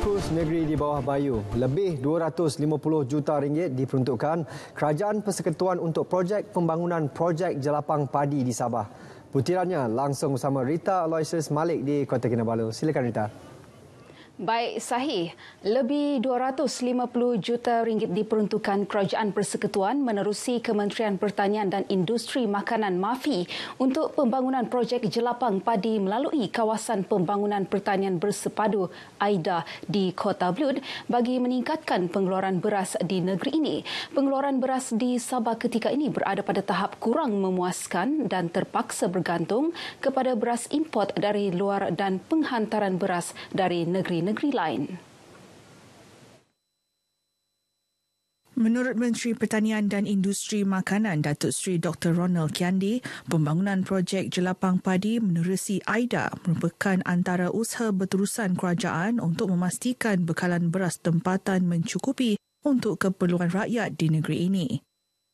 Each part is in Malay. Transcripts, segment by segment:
kursus negeri di bawah bayu lebih 250 juta ringgit diperuntukkan kerajaan persekutuan untuk projek pembangunan projek jelapang padi di Sabah. Butirannya langsung bersama Rita Aloysius Malik di Kota Kinabalu. Silakan Rita. Baik sahih, lebih 250 juta ringgit diperuntukkan Kerajaan Persekutuan menerusi Kementerian Pertanian dan Industri Makanan MAFI untuk pembangunan projek jelapang padi melalui kawasan pembangunan pertanian bersepadu AIDA di Kota Blud bagi meningkatkan pengeluaran beras di negeri ini. Pengeluaran beras di Sabah ketika ini berada pada tahap kurang memuaskan dan terpaksa bergantung kepada beras import dari luar dan penghantaran beras dari negeri-negeri negeri lain. Menurut Menteri Pertanian dan Industri Makanan Datuk Seri Dr. Ronald Kiandi, pembangunan projek Jelapang Padi menerusi AIDA merupakan antara usaha berterusan kerajaan untuk memastikan bekalan beras tempatan mencukupi untuk keperluan rakyat di negeri ini.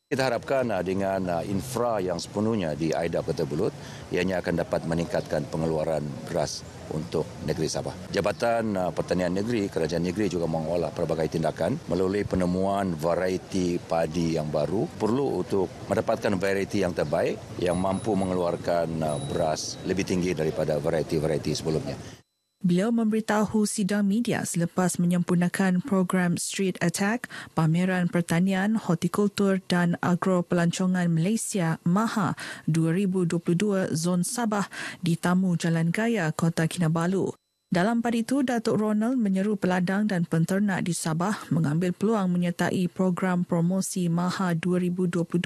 Kita harapkan ah, dengan ah, infra yang sepenuhnya di Aida Kota Bulut, ianya akan dapat meningkatkan pengeluaran beras untuk negeri Sabah. Jabatan ah, Pertanian Negeri, Kerajaan Negeri juga mengolah pelbagai tindakan melalui penemuan variti padi yang baru perlu untuk mendapatkan variti yang terbaik yang mampu mengeluarkan beras lebih tinggi daripada variti-variti sebelumnya. Beliau memberitahu sidang media selepas menyempurnakan program Street Attack, Pameran Pertanian, Hortikultur dan Agro Pelancongan Malaysia MAHA 2022 Zon Sabah di Tamu Jalan Gaya, Kota Kinabalu. Dalam pada itu, Datuk Ronald menyeru peladang dan penternak di Sabah mengambil peluang menyertai program promosi MAHA 2022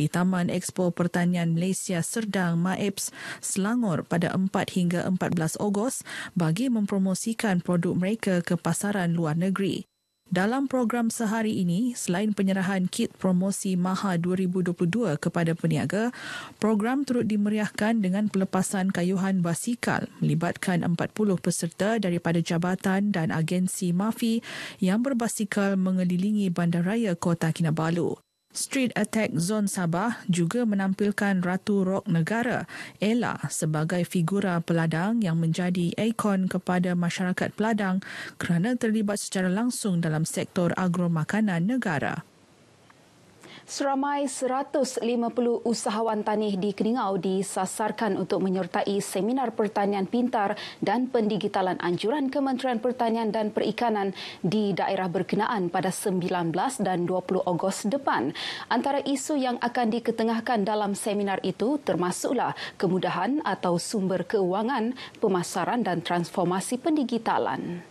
di Taman Expo Pertanian Malaysia Serdang MAEPS Selangor pada 4 hingga 14 Ogos bagi mempromosikan produk mereka ke pasaran luar negeri. Dalam program sehari ini, selain penyerahan kit promosi Maha 2022 kepada peniaga, program turut dimeriahkan dengan pelepasan kayuhan basikal melibatkan 40 peserta daripada jabatan dan agensi MAFI yang berbasikal mengelilingi bandaraya Kota Kinabalu. Street Attack Zone Sabah juga menampilkan Ratu Rock Negara, Ella sebagai figura peladang yang menjadi ikon kepada masyarakat peladang kerana terlibat secara langsung dalam sektor agro makanan negara. Seramai 150 usahawan tanih di Keningau disasarkan untuk menyertai seminar pertanian pintar dan pendigitalan anjuran Kementerian Pertanian dan Perikanan di daerah berkenaan pada 19 dan 20 Ogos depan. Antara isu yang akan diketengahkan dalam seminar itu termasuklah kemudahan atau sumber keuangan, pemasaran dan transformasi pendigitalan.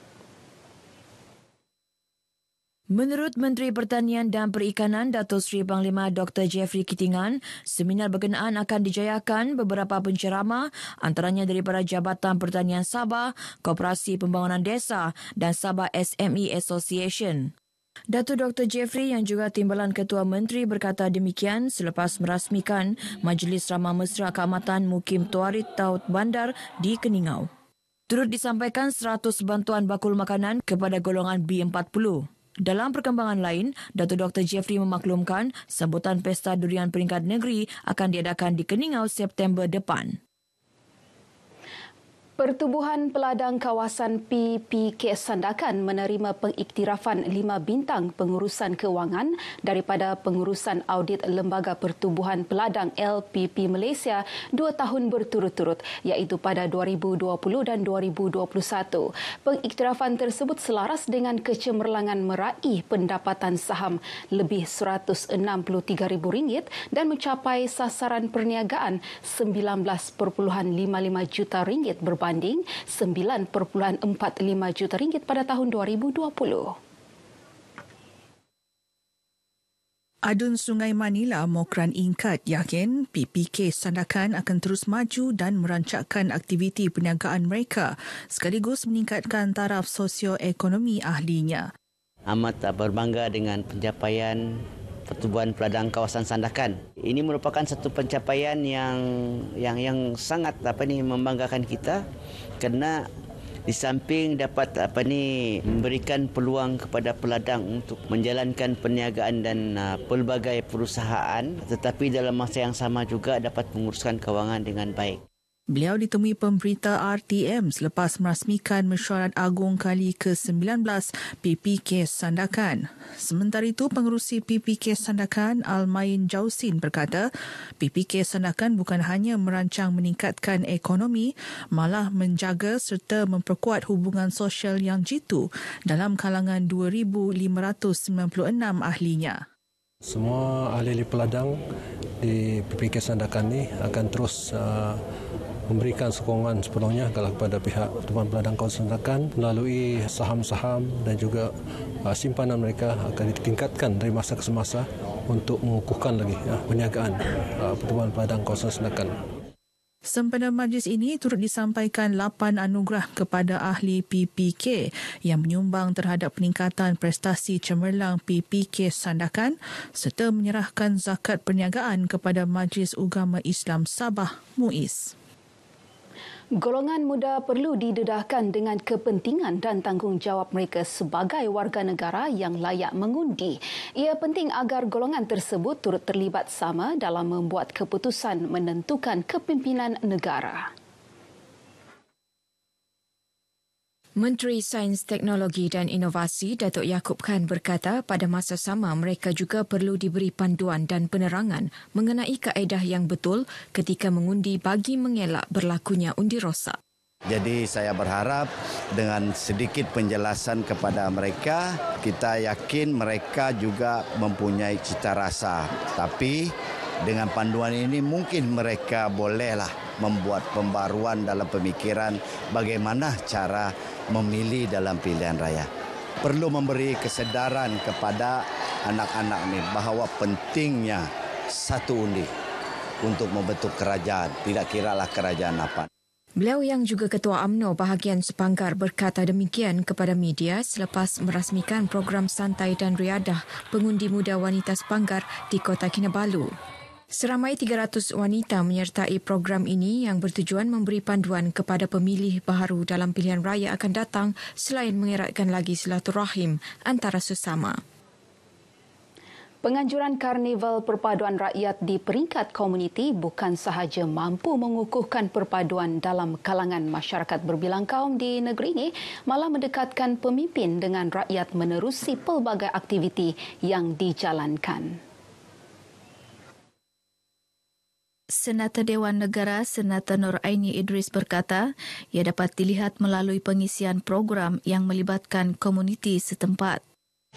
Menurut Menteri Pertanian dan Perikanan Dato Sri Panglima Dr. Jeffrey Kitingan, seminar berkenaan akan dijayakan beberapa penceramah antaranya daripada Jabatan Pertanian Sabah, Koperasi Pembangunan Desa dan Sabah SME Association. Datuk Dr. Jeffrey yang juga timbalan Ketua Menteri berkata demikian selepas merasmikan Majlis Ramah Mesra Keamatan Mukim Tuarit Taut Bandar di Keningau. Turut disampaikan 100 bantuan bakul makanan kepada golongan B40. Dalam perkembangan lain, Dato' Dr. Jeffrey memaklumkan sambutan Pesta Durian Peringkat Negeri akan diadakan di Keningau September depan. Pertubuhan Peladang Kawasan PPK Sandakan menerima pengiktirafan lima bintang pengurusan kewangan daripada pengurusan audit Lembaga Pertubuhan Peladang LPP Malaysia dua tahun berturut-turut iaitu pada 2020 dan 2021. Pengiktirafan tersebut selaras dengan kecemerlangan meraih pendapatan saham lebih RM163,000 dan mencapai sasaran perniagaan RM19.55 juta ringgit berbanding berbanding 9.45 juta ringgit pada tahun 2020. Adun Sungai Manila Mokran Ingkat yakin PPK Sandakan akan terus maju dan merancakkan aktiviti perniagaan mereka sekaligus meningkatkan taraf sosioekonomi ahlinya. Amat berbangga dengan pencapaian pertubuhan peladang kawasan Sandakan. Ini merupakan satu pencapaian yang yang yang sangat apa ni membanggakan kita kerana di samping dapat apa ni memberikan peluang kepada peladang untuk menjalankan perniagaan dan uh, pelbagai perusahaan tetapi dalam masa yang sama juga dapat menguruskan kewangan dengan baik. Beliau ditemui pemberita RTM selepas merasmikan mesyuarat agung kali ke-19 PPK Sandakan. Sementara itu, pengerusi PPK Sandakan, Almain Jausin berkata, PPK Sandakan bukan hanya merancang meningkatkan ekonomi, malah menjaga serta memperkuat hubungan sosial yang jitu dalam kalangan 2,596 ahlinya. Semua ahli-ahli peladang di PPK Sandakan ini akan terus uh, memberikan sokongan sepenuhnya kepada pihak Tuan Peladang Konsentrakan melalui saham-saham dan juga uh, simpanan mereka akan ditingkatkan dari masa ke semasa untuk mengukuhkan lagi ya, perniagaan Pertubuhan uh, Peladang Konsentrakan. Sempena majlis ini turut disampaikan 8 anugerah kepada ahli PPK yang menyumbang terhadap peningkatan prestasi cemerlang PPK Sandakan serta menyerahkan zakat perniagaan kepada Majlis Ugama Islam Sabah, MUIS. Golongan muda perlu didedahkan dengan kepentingan dan tanggungjawab mereka sebagai warga negara yang layak mengundi. Ia penting agar golongan tersebut turut terlibat sama dalam membuat keputusan menentukan kepimpinan negara. Menteri Sains Teknologi dan Inovasi Datuk Yaakob Khan berkata pada masa sama mereka juga perlu diberi panduan dan penerangan mengenai kaedah yang betul ketika mengundi bagi mengelak berlakunya undi rosak. Jadi saya berharap dengan sedikit penjelasan kepada mereka, kita yakin mereka juga mempunyai cita rasa. Tapi dengan panduan ini mungkin mereka bolehlah membuat pembaruan dalam pemikiran bagaimana cara memilih dalam pilihan raya. Perlu memberi kesedaran kepada anak-anak ini bahawa pentingnya satu undi untuk membentuk kerajaan, tidak kiralah kerajaan apa. Beliau yang juga Ketua AMNO bahagian Sepanggar berkata demikian kepada media selepas merasmikan program santai dan riadah pengundi muda wanita Sepanggar di Kota Kinabalu. Seramai 300 wanita menyertai program ini yang bertujuan memberi panduan kepada pemilih baru dalam pilihan raya akan datang selain mengeratkan lagi silaturahim antara sesama. Penganjuran Karnival Perpaduan Rakyat di peringkat komuniti bukan sahaja mampu mengukuhkan perpaduan dalam kalangan masyarakat berbilang kaum di negeri ini, malah mendekatkan pemimpin dengan rakyat menerusi pelbagai aktiviti yang dijalankan. Senator Dewan Negara Senator Nur Aini Idris berkata, ia dapat dilihat melalui pengisian program yang melibatkan komuniti setempat.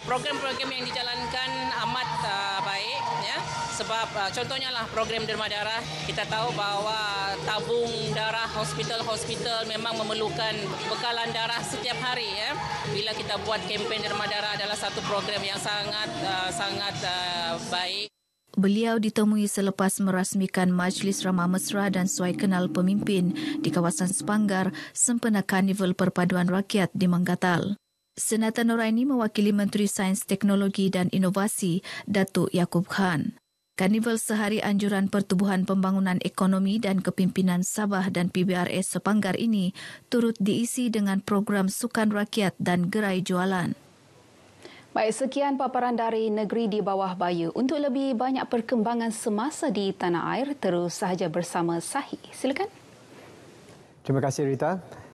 Program-program yang dijalankan amat uh, baik ya sebab uh, contohnya lah program derma darah kita tahu bahawa tabung darah hospital-hospital memang memerlukan bekalan darah setiap hari ya bila kita buat kempen derma darah adalah satu program yang sangat uh, sangat baik Beliau ditemui selepas merasmikan Majlis Ramah Mesra dan Suai Kenal Pemimpin di kawasan Sepanggar sempena Karnival Perpaduan Rakyat di Manggatal. Senator Noraini mewakili Menteri Sains Teknologi dan Inovasi, Datuk Yaakob Khan. Karnival Sehari Anjuran Pertubuhan Pembangunan Ekonomi dan Kepimpinan Sabah dan PBRS Sepanggar ini turut diisi dengan program Sukan Rakyat dan Gerai Jualan. Baik, sekian paparan dari Negeri di Bawah Bayu. Untuk lebih banyak perkembangan semasa di tanah air, terus sahaja bersama Sahih. Silakan. Terima kasih Rita.